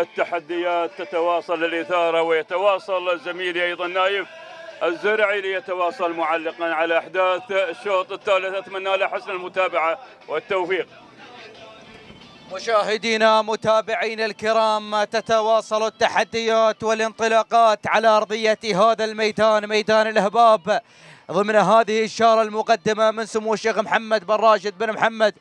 التحديات تتواصل الإثارة ويتواصل زميلي أيضا نايف الزرعي ليتواصل معلقا على أحداث الشوط الثالث أتمنى له حسن المتابعة والتوفيق مشاهدينا متابعينا الكرام تتواصل التحديات والانطلاقات على أرضية هذا الميدان ميدان الهباب ضمن هذه الشارة المقدمة من سمو الشيخ محمد بن راشد بن محمد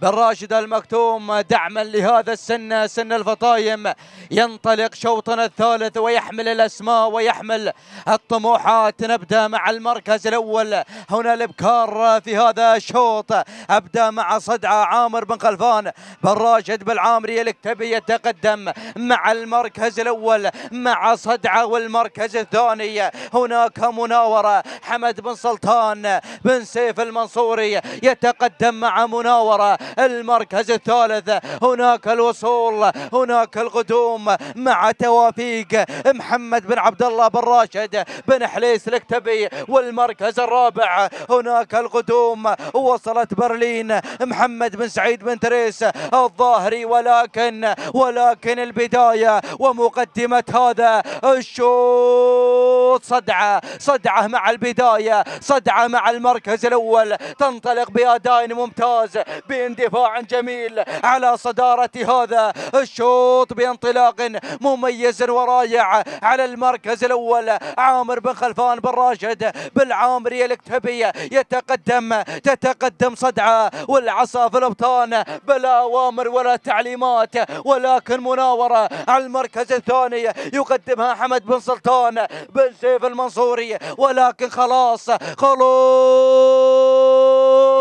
بن راشد المكتوم دعما لهذا السن سن الفطايم ينطلق شوطنا الثالث ويحمل الأسماء ويحمل الطموحات نبدأ مع المركز الأول هنا الإبكار في هذا الشوط أبدأ مع صدعة عامر بن خلفان بن راشد بالعامري الكتبي يتقدم مع المركز الأول مع صدعة والمركز الثاني هناك مناورة حمد بن سلطان بن سيف المنصوري يتقدم مع مناورة المركز الثالث هناك الوصول هناك القدوم مع توافيق محمد بن عبد الله بن راشد بن حليس الكتبي والمركز الرابع هناك القدوم وصلت برلين محمد بن سعيد بن تريس الظاهري ولكن ولكن البداية ومقدمة هذا الشوط صدعة صدعة مع البداية صدعة مع المركز الأول تنطلق بأداء ممتاز بإندي دفاع جميل على صدارة هذا الشوط بانطلاق مميز ورائع على المركز الأول عامر بن خلفان بن راشد بالعامري الاكتبي يتقدم تتقدم صدعة والعصا في الأبطان بلا أوامر ولا تعليمات ولكن مناورة على المركز الثاني يقدمها حمد بن سلطان بن سيف المنصوري ولكن خلاص خلاص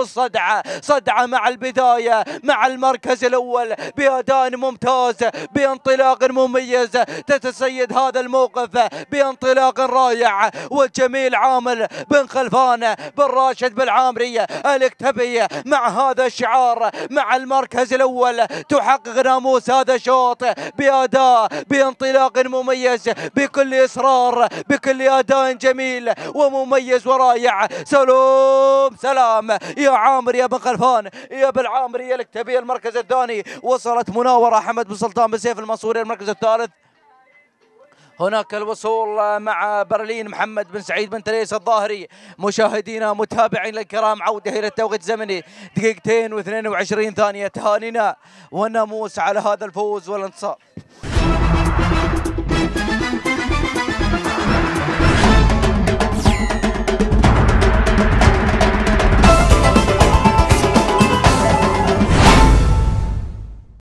الصدعة صدعة صدعة مع البداية مع المركز الأول بأداء ممتاز بانطلاق مميز تتسيد هذا الموقف بانطلاق رائع والجميل عامل بن خلفان بن راشد بالعامري الاكتبي مع هذا الشعار مع المركز الأول تحقق ناموس هذا الشوط بأداء بانطلاق مميز بكل إصرار بكل أداء جميل ومميز ورائع سلام سلام يا يا عامر يا بن خلفان يا بن عامر يا لك تبي المركز الثاني وصلت مناوره حمد بن سلطان بن سيف المنصوري المركز الثالث هناك الوصول مع برلين محمد بن سعيد بن تريس الظاهري مشاهدينا متابعينا الكرام عوده الى التوقيت الزمني دقيقتين و22 ثانيه تهانينا والناموس على هذا الفوز والانتصار